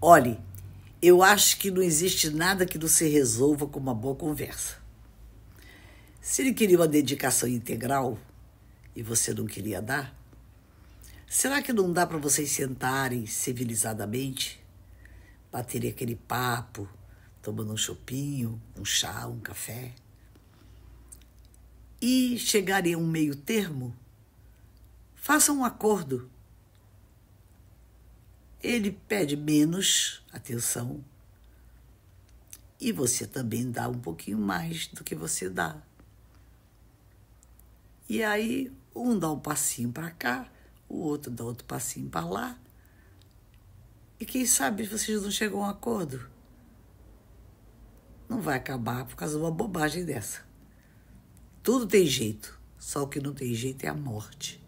Olhe, eu acho que não existe nada que não se resolva com uma boa conversa. Se ele queria uma dedicação integral e você não queria dar, será que não dá para vocês sentarem civilizadamente, baterem aquele papo, tomando um chopinho, um chá, um café? E chegarem a um meio termo? Façam um acordo ele pede menos atenção e você também dá um pouquinho mais do que você dá. E aí um dá um passinho para cá, o outro dá outro passinho para lá. E quem sabe vocês não chegam a um acordo. Não vai acabar por causa de uma bobagem dessa. Tudo tem jeito, só o que não tem jeito é a morte.